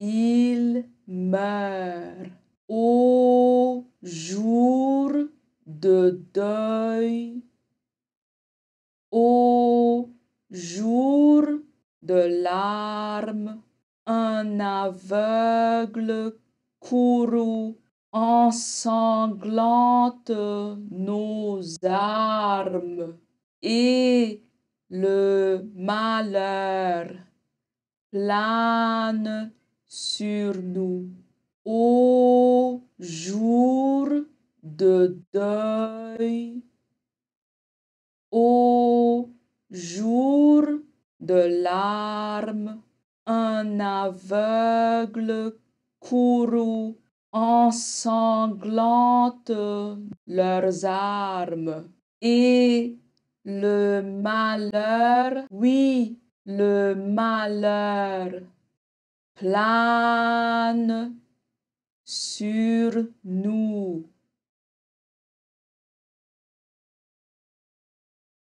Il meurt au jour de deuil, au jour de larmes, un aveugle courroux ensanglante nos armes et le malheur plane sur nous. Ô jour de deuil, au jour de larmes, un aveugle courroux ensanglante leurs armes. Et le malheur, oui, le malheur plane sur nous.